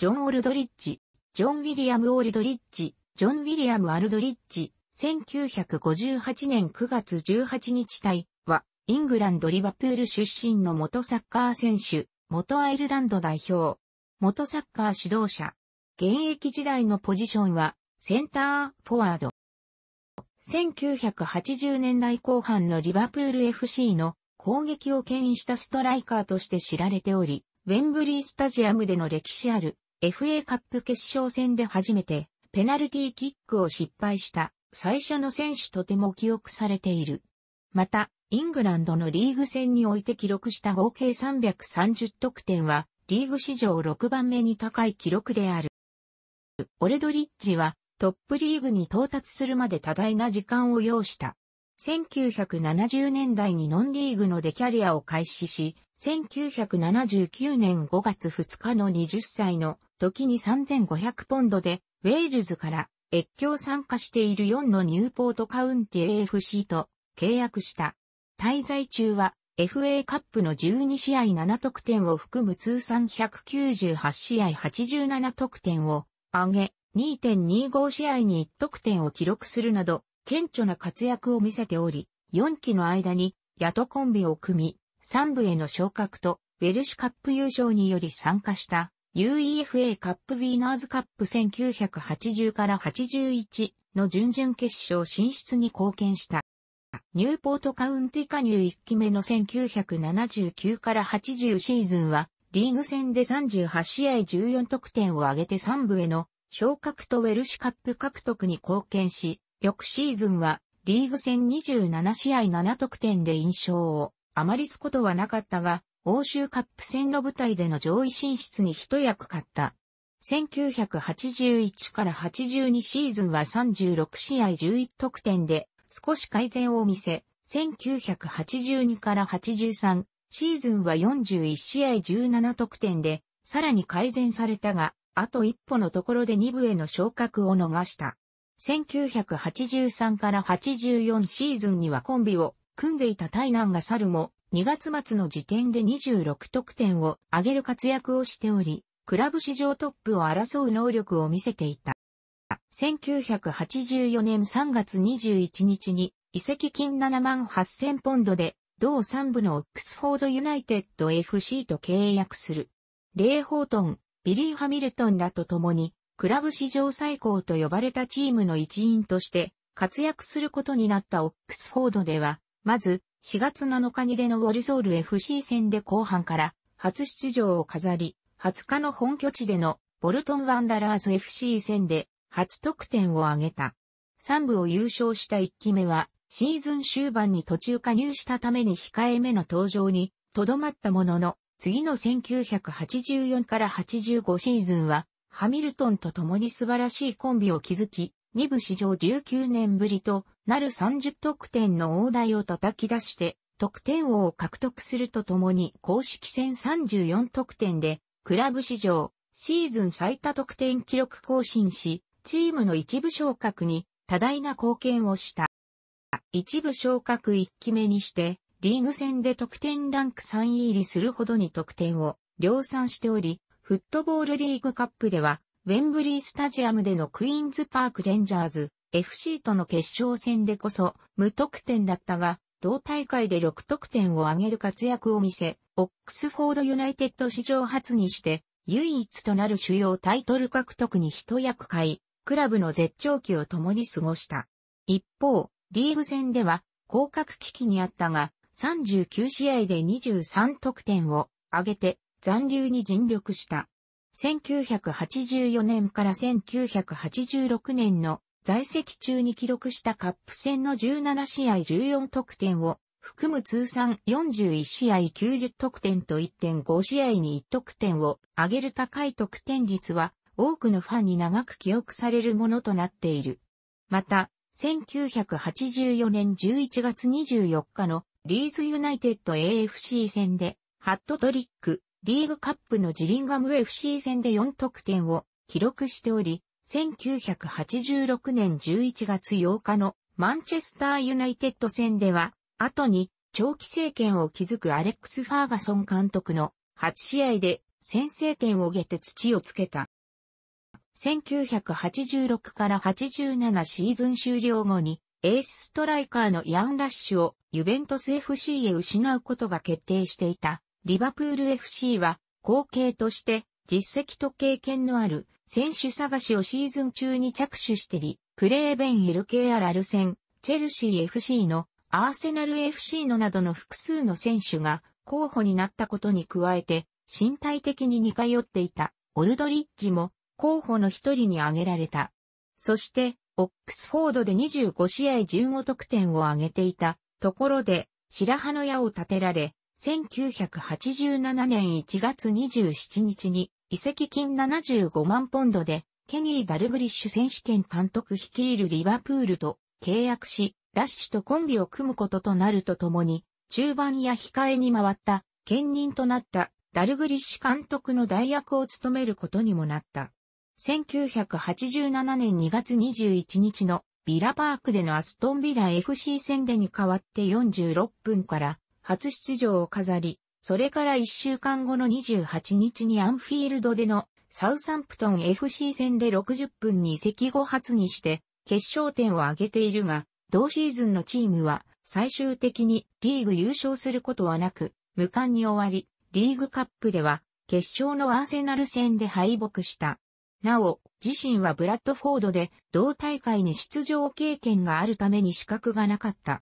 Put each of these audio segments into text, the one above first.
ジョン・オルドリッジ、ジョン・ウィリアム・オールドリッジ、ジョン・ウィリアム・アルドリッジ、1958年9月18日隊は、イングランド・リバプール出身の元サッカー選手、元アイルランド代表、元サッカー指導者。現役時代のポジションは、センター、フォワード。1980年代後半のリバプール FC の攻撃を牽引したストライカーとして知られており、ウェンブリースタジアムでの歴史ある FA カップ決勝戦で初めてペナルティーキックを失敗した最初の選手とても記憶されている。また、イングランドのリーグ戦において記録した合計330得点は、リーグ史上6番目に高い記録である。オレドリッジはトップリーグに到達するまで多大な時間を要した。1970年代にノンリーグのデキャリアを開始し、1979年5月2日の20歳の時に3500ポンドでウェールズから越境参加している4のニューポートカウンティ AFC と契約した。滞在中は FA カップの12試合7得点を含む通算198試合87得点を上げ、2.25試合に1得点を記録するなど、顕著な活躍を見せており、4期の間に、ヤトコンビを組み、3部への昇格と、ウェルシュカップ優勝により参加した UEFA カップウィーナーズカップ1980から81の準々決勝進出に貢献した。ニューポートカウンティ加入1期目の1979から80シーズンは、リーグ戦で38試合14得点を挙げて3部への昇格とウェルシュカップ獲得に貢献し、翌シーズンはリーグ戦27試合7得点で印象をあまりすことはなかったが、欧州カップ戦の舞台での上位進出に一役買った。1981から82シーズンは36試合11得点で少し改善を見せ、1982から83シーズンは41試合17得点でさらに改善されたが、あと一歩のところで2部への昇格を逃した。1983から84シーズンにはコンビを組んでいたタイナンが猿も、2月末の時点で26得点を上げる活躍をしており、クラブ史上トップを争う能力を見せていた。1984年3月21日に移籍金7万8000ポンドで同3部のオックスフォードユナイテッド FC と契約する。レイ・ホートン、ビリー・ハミルトンらと共にクラブ史上最高と呼ばれたチームの一員として活躍することになったオックスフォードではまず、4月7日にでのウォルソール FC 戦で後半から初出場を飾り、20日の本拠地でのボルトンワンダラーズ FC 戦で初得点を挙げた。3部を優勝した1期目は、シーズン終盤に途中加入したために控えめの登場にとどまったものの、次の1984から85シーズンは、ハミルトンと共に素晴らしいコンビを築き、2部史上19年ぶりとなる30得点の大台を叩き出して、得点王を獲得するとともに公式戦34得点で、クラブ史上、シーズン最多得点記録更新し、チームの一部昇格に多大な貢献をした。一部昇格1期目にして、リーグ戦で得点ランク3位入りするほどに得点を量産しており、フットボールリーグカップでは、ウェンブリースタジアムでのクイーンズパークレンジャーズ、FC との決勝戦でこそ無得点だったが、同大会で6得点を挙げる活躍を見せ、オックスフォードユナイテッド史上初にして、唯一となる主要タイトル獲得に一役買い、クラブの絶頂期を共に過ごした。一方、リーグ戦では、降格危機にあったが、39試合で23得点を挙げて残留に尽力した。1984年から1986年の在籍中に記録したカップ戦の17試合14得点を含む通算41試合90得点と1.5試合に1得点を上げる高い得点率は多くのファンに長く記憶されるものとなっている。また、1984年11月24日のリーズユナイテッド AFC 戦でハットトリックリーグカップのジリンガム FC 戦で4得点を記録しており、1986年11月8日のマンチェスターユナイテッド戦では、後に長期政権を築くアレックス・ファーガソン監督の8試合で先制点を挙げて土をつけた。1986から87シーズン終了後にエースストライカーのヤン・ラッシュをユベントス FC へ失うことが決定していたリバプール FC は後継として実績と経験のある選手探しをシーズン中に着手してり、プレーベン l k ケアルセン、チェルシー FC のアーセナル FC のなどの複数の選手が候補になったことに加えて、身体的に似通っていたオルドリッジも候補の一人に挙げられた。そして、オックスフォードで25試合15得点を挙げていたところで、白羽の矢を立てられ、1987年1月27日に移籍金75万ポンドで、ケニー・ダルグリッシュ選手権監督率いるリバプールと契約し、ラッシュとコンビを組むこととなるとともに、中盤や控えに回った、兼任となったダルグリッシュ監督の代役を務めることにもなった。1987年2月21日のビラパークでのアストンビラ FC 戦でに代わって46分から初出場を飾り、それから1週間後の28日にアンフィールドでのサウサンプトン FC 戦で60分に移籍後発にして決勝点を挙げているが、同シーズンのチームは最終的にリーグ優勝することはなく、無冠に終わり、リーグカップでは決勝のアーセナル戦で敗北した。なお、自身はブラッドフォードで同大会に出場経験があるために資格がなかった。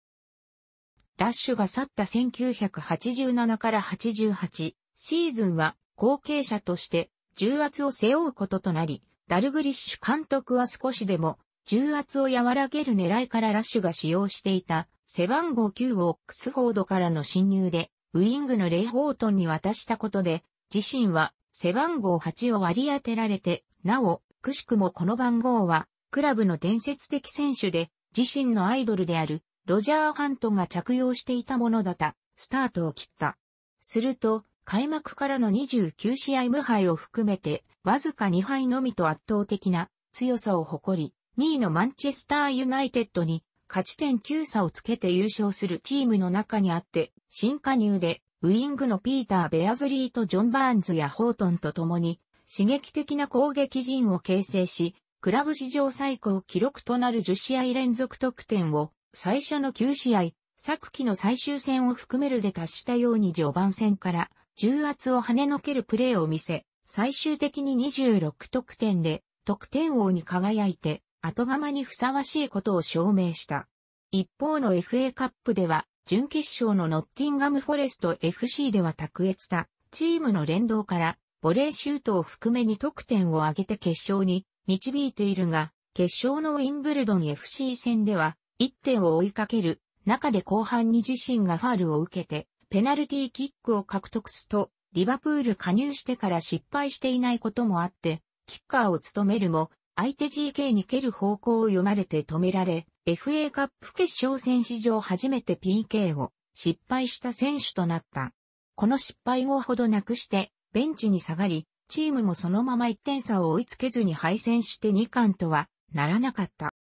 ラッシュが去った1987から88シーズンは後継者として重圧を背負うこととなり、ダルグリッシュ監督は少しでも重圧を和らげる狙いからラッシュが使用していた背番号9をオックスフォードからの侵入でウィングのレイ・ホートンに渡したことで自身は背番号8を割り当てられて、なお、くしくもこの番号はクラブの伝説的選手で自身のアイドルであるロジャー・ハントが着用していたものだった、スタートを切った。すると、開幕からの29試合無敗を含めて、わずか2敗のみと圧倒的な強さを誇り、2位のマンチェスター・ユナイテッドに勝ち点9差をつけて優勝するチームの中にあって、新加入でウィングのピーター・ベアズリーとジョン・バーンズやホートンと共に刺激的な攻撃陣を形成し、クラブ史上最高記録となる10試合連続得点を最初の9試合、昨季の最終戦を含めるで達したように序盤戦から重圧を跳ねのけるプレーを見せ、最終的に26得点で得点王に輝いて後釜にふさわしいことを証明した。一方の FA カップでは準決勝のノッティンガムフォレスト FC では卓越したチームの連動からボレーシュートを含めに得点を挙げて決勝に導いているが、決勝のウィンブルドン FC 戦では1点を追いかける中で後半に自身がファールを受けて、ペナルティーキックを獲得すと、リバプール加入してから失敗していないこともあって、キッカーを務めるも、相手 GK に蹴る方向を読まれて止められ、FA カップ決勝戦史上初めて PK を失敗した選手となった。この失敗後ほどなくして、ベンチに下がり、チームもそのまま1点差を追いつけずに敗戦して2冠とはならなかった。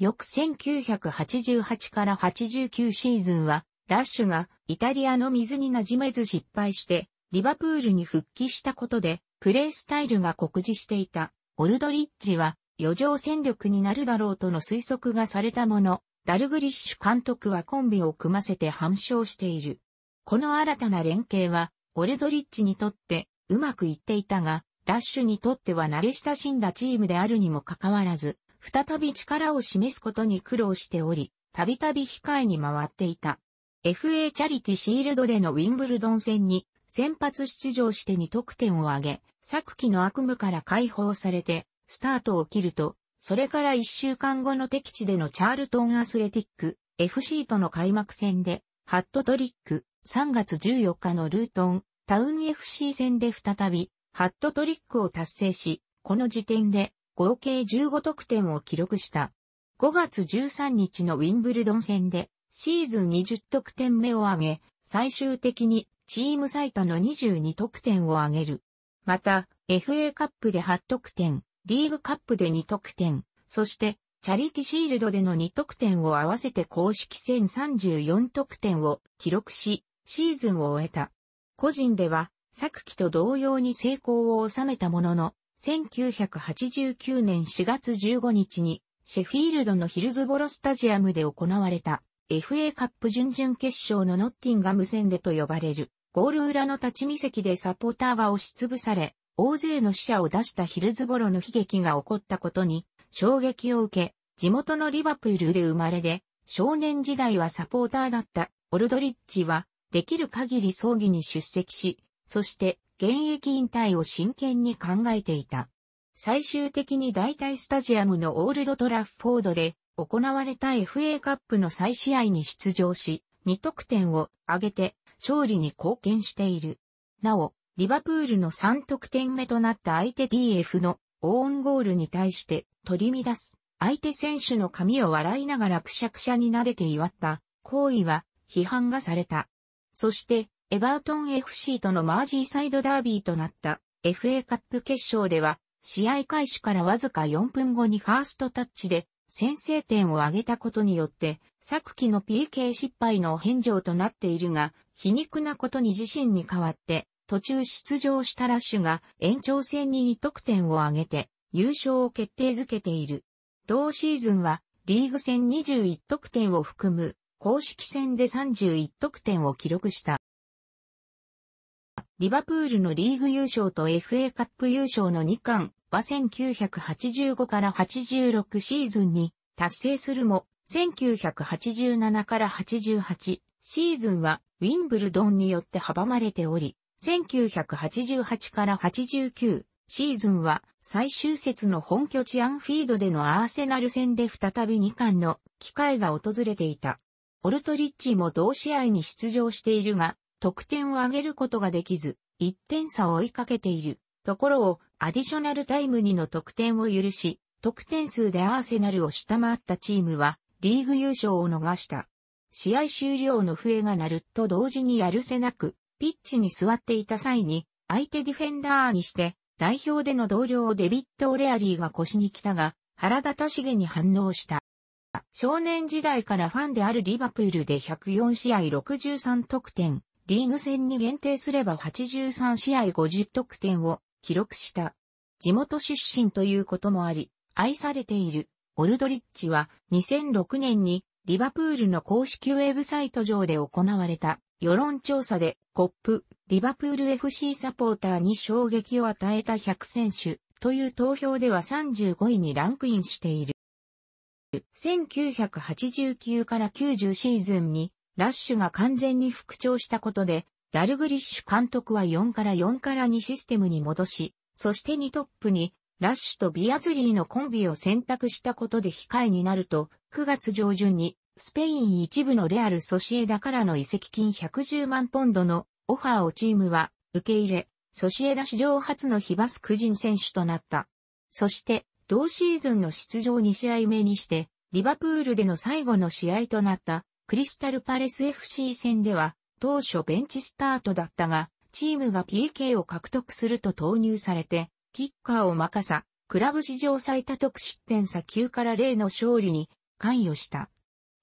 翌1988から89シーズンは、ラッシュがイタリアの水に馴染めず失敗して、リバプールに復帰したことで、プレースタイルが酷似していた、オルドリッジは、余剰戦力になるだろうとの推測がされたもの、ダルグリッシュ監督はコンビを組ませて反証している。この新たな連携は、オルドリッジにとってうまくいっていたが、ラッシュにとっては慣れ親しんだチームであるにもかかわらず、再び力を示すことに苦労しており、たびたび控えに回っていた。FA チャリティシールドでのウィンブルドン戦に先発出場して2得点を挙げ、昨季の悪夢から解放されて、スタートを切ると、それから1週間後の敵地でのチャールトンアスレティック FC との開幕戦で、ハットトリック、3月14日のルートン、タウン FC 戦で再び、ハットトリックを達成し、この時点で合計15得点を記録した。5月13日のウィンブルドン戦でシーズン20得点目を挙げ、最終的にチーム最多の22得点を挙げる。また、FA カップで8得点、リーグカップで2得点、そしてチャリティシールドでの2得点を合わせて公式戦34得点を記録し、シーズンを終えた。個人では、昨季と同様に成功を収めたものの、1989年4月15日に、シェフィールドのヒルズボロスタジアムで行われた FA カップ準々決勝のノッティンガム戦でと呼ばれるゴール裏の立ち見席でサポーターが押しつぶされ、大勢の死者を出したヒルズボロの悲劇が起こったことに衝撃を受け、地元のリバプールで生まれで、少年時代はサポーターだったオルドリッチは、できる限り葬儀に出席し、そして現役引退を真剣に考えていた。最終的に代替スタジアムのオールドトラッフォードで行われた FA カップの再試合に出場し、2得点を挙げて勝利に貢献している。なお、リバプールの3得点目となった相手 DF のオーンゴールに対して取り乱す相手選手の髪を笑いながらくしゃくしゃに撫でて祝った行為は批判がされた。そしてエバートン FC とのマージーサイドダービーとなった FA カップ決勝では、試合開始からわずか4分後にファーストタッチで先制点を挙げたことによって、昨季の PK 失敗の返上となっているが、皮肉なことに自身に代わって、途中出場したラッシュが延長戦に2得点を挙げて、優勝を決定づけている。同シーズンは、リーグ戦21得点を含む、公式戦で31得点を記録した。リバプールのリーグ優勝と FA カップ優勝の2冠は1985から86シーズンに達成するも、1987から88シーズンはウィンブルドンによって阻まれており、1988から89シーズンは最終節の本拠地アンフィードでのアーセナル戦で再び2冠の機会が訪れていた。オルトリッチも同試合に出場しているが、得点を上げることができず、1点差を追いかけているところをアディショナルタイム2の得点を許し、得点数でアーセナルを下回ったチームはリーグ優勝を逃した。試合終了の笛が鳴ると同時にやるせなく、ピッチに座っていた際に、相手ディフェンダーにして、代表での同僚デビット・オレアリーが腰に来たが、腹立たしげに反応した。少年時代からファンであるリバプールで104試合63得点、リーグ戦に限定すれば83試合50得点を記録した。地元出身ということもあり、愛されているオルドリッチは2006年にリバプールの公式ウェブサイト上で行われた世論調査でコップ、リバプール FC サポーターに衝撃を与えた100選手という投票では35位にランクインしている。1989から90シーズンにラッシュが完全に復調したことで、ダルグリッシュ監督は4から4から2システムに戻し、そして2トップに、ラッシュとビアズリーのコンビを選択したことで控えになると、9月上旬に、スペイン一部のレアル・ソシエダからの移籍金110万ポンドのオファーをチームは受け入れ、ソシエダ史上初のヒバスク人選手となった。そして、同シーズンの出場2試合目にして、リバプールでの最後の試合となったクリスタルパレス FC 戦では、当初ベンチスタートだったが、チームが PK を獲得すると投入されて、キッカーを任さ、クラブ史上最多得失点差9から0の勝利に関与した。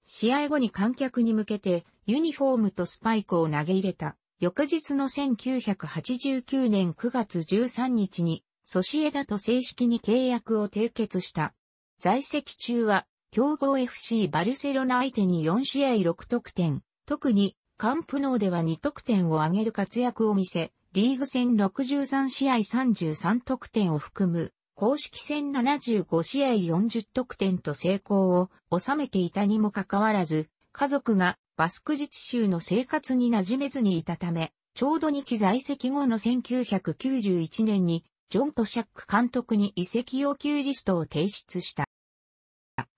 試合後に観客に向けてユニフォームとスパイクを投げ入れた。翌日の1989年9月13日にソシエダと正式に契約を締結した。在籍中は強豪 FC バルセロナ相手に4試合6得点、特にカンプノーでは2得点を挙げる活躍を見せ、リーグ戦63試合33得点を含む、公式戦75試合40得点と成功を収めていたにもかかわらず、家族がバスク自治州の生活に馴染めずにいたため、ちょうど2期在籍後の1991年に、ジョン・トシャック監督に移籍要求リストを提出した。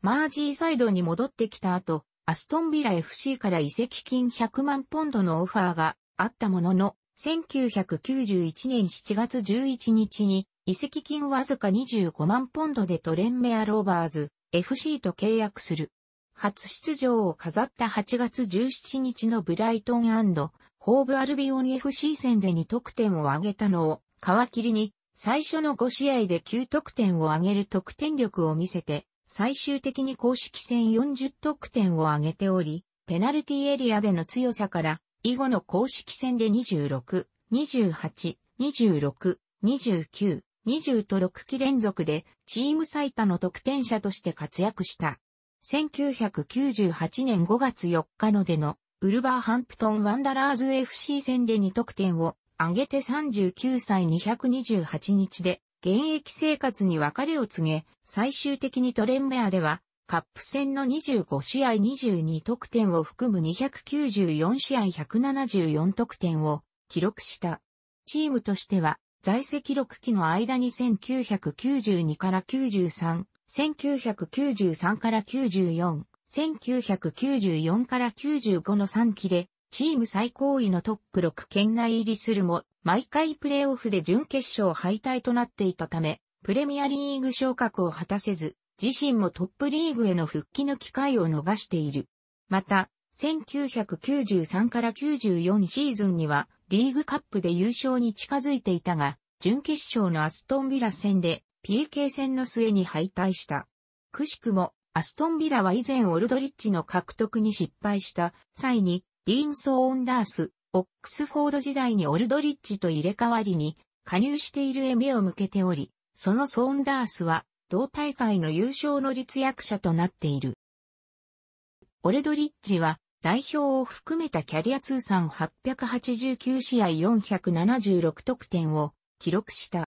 マージーサイドに戻ってきた後、アストンビラ FC から移籍金100万ポンドのオファーがあったものの、1991年7月11日に移籍金わずか25万ポンドでトレンメアローバーズ FC と契約する。初出場を飾った8月17日のブライトンホーブアルビオン FC 戦で2得点を挙げたのを皮切りに最初の5試合で9得点を挙げる得点力を見せて最終的に公式戦40得点を挙げており、ペナルティエリアでの強さから、以後の公式戦で26、28、26、29、20と6期連続でチーム最多の得点者として活躍した。1998年5月4日のでのウルバーハンプトン・ワンダラーズ FC 戦で2得点を挙げて39歳228日で現役生活に別れを告げ、最終的にトレンベアでは、カップ戦の25試合22得点を含む294試合174得点を記録した。チームとしては、在籍6期の間に1992から93、1993から94、1994から95の3期で、チーム最高位のトップ6圏内入りするも、毎回プレーオフで準決勝敗退となっていたため、プレミアリーグ昇格を果たせず、自身もトップリーグへの復帰の機会を逃している。また、1993から94シーズンには、リーグカップで優勝に近づいていたが、準決勝のアストンビラ戦で PK 戦の末に敗退した。くしくも、アストンビラは以前オルドリッチの獲得に失敗した際に、ディーン・ソーンダース、オックスフォード時代にオルドリッジと入れ替わりに加入しているへ目を向けており、そのソーンダースは同大会の優勝の立役者となっている。オルドリッジは代表を含めたキャリア通算889試合476得点を記録した。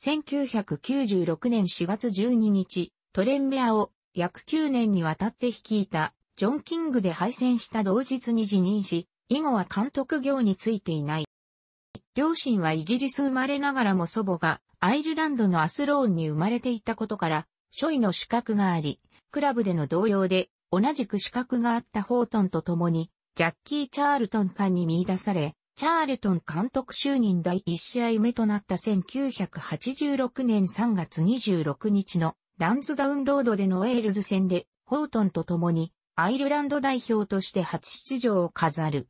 1996年4月12日、トレンベアを約9年にわたって率いたジョン・キングで敗戦した同日に辞任し、以後は監督業についていない。両親はイギリス生まれながらも祖母がアイルランドのアスローンに生まれていたことから、初位の資格があり、クラブでの同様で同じく資格があったホートンと共に、ジャッキー・チャールトン間に見出され、チャールトン監督就任第1試合目となった1986年3月26日のランズダウンロードでのウェールズ戦で、ホートンと共にアイルランド代表として初出場を飾る。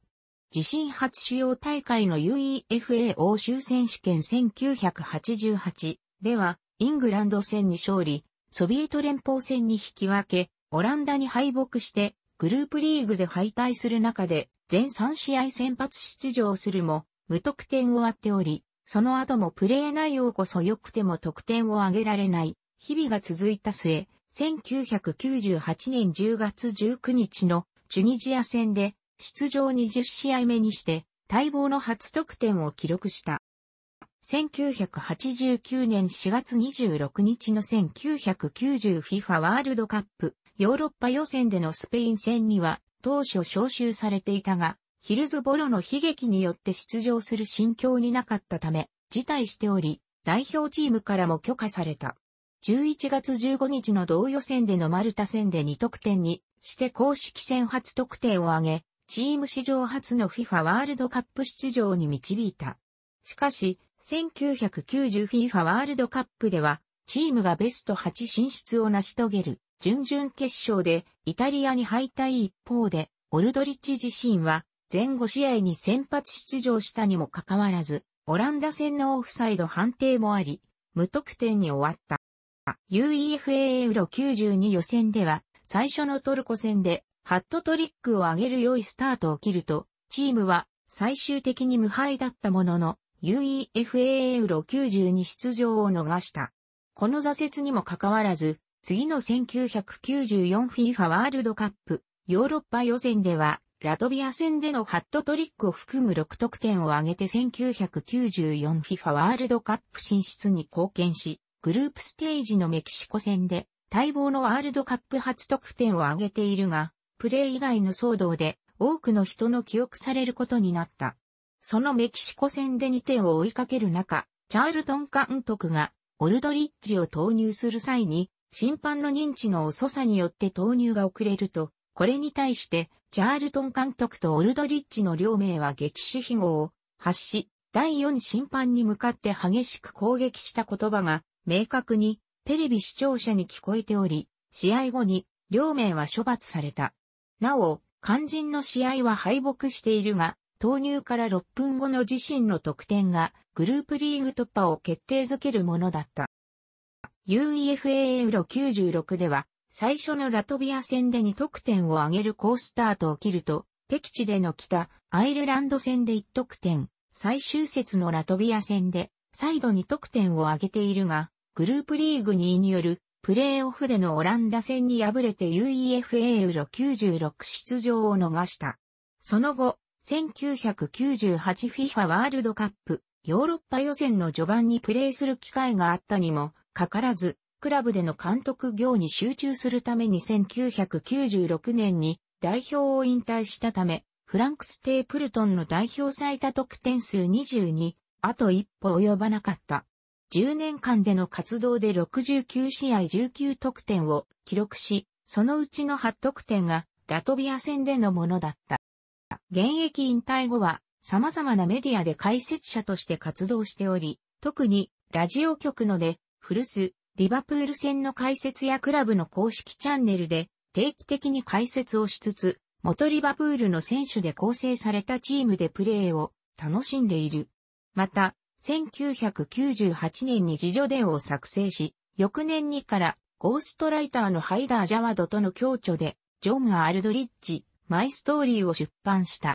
自身初主要大会の UEFA 欧州選手権1988では、イングランド戦に勝利、ソビエト連邦戦に引き分け、オランダに敗北して、グループリーグで敗退する中で、全3試合先発出場するも、無得点を割っており、その後もプレー内容こそ良くても得点を上げられない、日々が続いた末、1998年10月19日のチュニジア戦で出場20試合目にして、待望の初得点を記録した。1989年4月26日の 1990FIFA ワールドカップヨーロッパ予選でのスペイン戦には当初招集されていたが、ヒルズボロの悲劇によって出場する心境になかったため、辞退しており、代表チームからも許可された。11月15日の同予選でのマルタ戦で2得点にして公式戦初得点を挙げ、チーム史上初の FIFA ワールドカップ出場に導いた。しかし、1990FIFA ワールドカップでは、チームがベスト8進出を成し遂げる、準々決勝でイタリアに敗退一方で、オルドリッチ自身は、前後試合に先発出場したにもかかわらず、オランダ戦のオフサイド判定もあり、無得点に終わった。UEFA ユロ92予選では、最初のトルコ戦でハットトリックを上げる良いスタートを切ると、チームは最終的に無敗だったものの、UEFA a ウロ90に出場を逃した。この挫折にもかかわらず、次の 1994FIFA ワールドカップヨーロッパ予選では、ラトビア戦でのハットトリックを含む6得点を挙げて 1994FIFA ワールドカップ進出に貢献し、グループステージのメキシコ戦で待望のワールドカップ初得点を挙げているが、プレイ以外の騒動で多くの人の記憶されることになった。そのメキシコ戦で2点を追いかける中、チャールトン監督がオルドリッジを投入する際に、審判の認知の遅さによって投入が遅れると、これに対して、チャールトン監督とオルドリッジの両名は激死飛号を発し、第4審判に向かって激しく攻撃した言葉が、明確にテレビ視聴者に聞こえており、試合後に両名は処罰された。なお、肝心の試合は敗北しているが、投入から6分後の自身の得点がグループリーグ突破を決定づけるものだった。UEFA ウロ96では、最初のラトビア戦で2得点を挙げる好スタートを切ると、敵地での北、アイルランド戦で1得点、最終節のラトビア戦で、再度2得点を挙げているが、グループリーグ2位によるプレーオフでのオランダ戦に敗れて UEFA ユーロ96出場を逃した。その後、1998FIFA ワールドカップヨーロッパ予選の序盤にプレーする機会があったにもかからず、クラブでの監督業に集中するために1996年に代表を引退したため、フランク・ステープルトンの代表最多得点数22、あと一歩及ばなかった。10年間での活動で69試合19得点を記録し、そのうちの8得点がラトビア戦でのものだった。現役引退後は様々なメディアで解説者として活動しており、特にラジオ局ので、古巣、リバプール戦の解説やクラブの公式チャンネルで定期的に解説をしつつ、元リバプールの選手で構成されたチームでプレーを楽しんでいる。また、1998年に自助伝を作成し、翌年にからゴーストライターのハイダー・ジャワドとの共著で、ジョン・アルドリッジ、マイストーリーを出版した。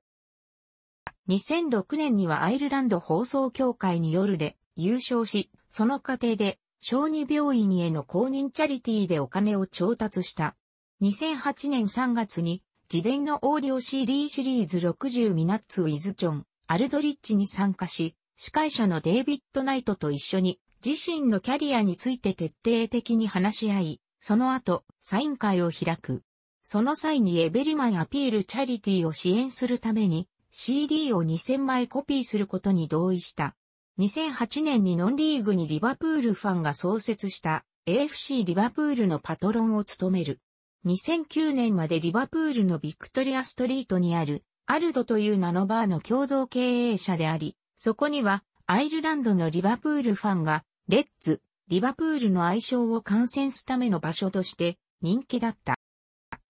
2006年にはアイルランド放送協会によるで優勝し、その過程で小児病院への公認チャリティーでお金を調達した。2008年3月に自伝のオーディオ CD シリーズ60ミナッツ・ウィズ・ジョン・アルドリッジに参加し、司会者のデイビッド・ナイトと一緒に自身のキャリアについて徹底的に話し合い、その後、サイン会を開く。その際にエベリマンアピールチャリティを支援するために CD を2000枚コピーすることに同意した。2008年にノンリーグにリバプールファンが創設した AFC リバプールのパトロンを務める。2009年までリバプールのビクトリアストリートにあるアルドという名のバーの共同経営者であり、そこには、アイルランドのリバプールファンが、レッツ、リバプールの愛称を観戦すための場所として人気だった。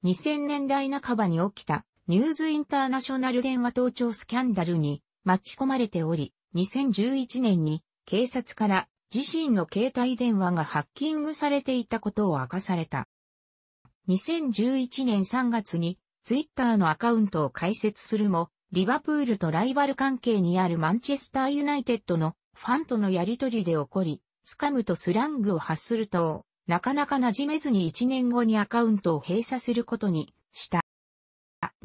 2000年代半ばに起きたニューズインターナショナル電話盗聴スキャンダルに巻き込まれており、2011年に警察から自身の携帯電話がハッキングされていたことを明かされた。2011年3月にツイッターのアカウントを開設するも、リバプールとライバル関係にあるマンチェスターユナイテッドのファンとのやりとりで起こり、スカムとスラングを発すると、なかなか馴染めずに1年後にアカウントを閉鎖することにした。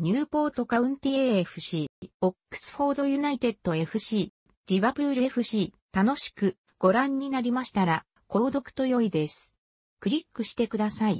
ニューポートカウンティ AFC、オックスフォードユナイテッド FC、リバプール FC、楽しくご覧になりましたら、購読と良いです。クリックしてください。